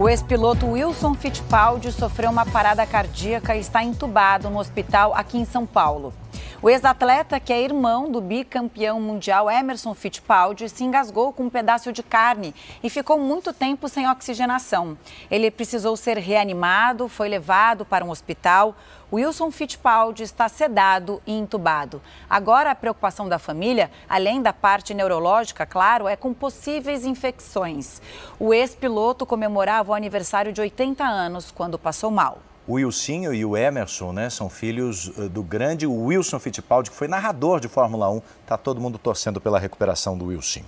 O ex-piloto Wilson Fittipaldi sofreu uma parada cardíaca e está entubado no hospital aqui em São Paulo. O ex-atleta, que é irmão do bicampeão mundial Emerson Fittipaldi, se engasgou com um pedaço de carne e ficou muito tempo sem oxigenação. Ele precisou ser reanimado, foi levado para um hospital. Wilson Fittipaldi está sedado e entubado. Agora, a preocupação da família, além da parte neurológica, claro, é com possíveis infecções. O ex-piloto comemorava o aniversário de 80 anos quando passou mal. O Wilsinho e o Emerson, né, são filhos eh, do grande Wilson Fittipaldi, que foi narrador de Fórmula 1. Tá todo mundo torcendo pela recuperação do Wilsinho.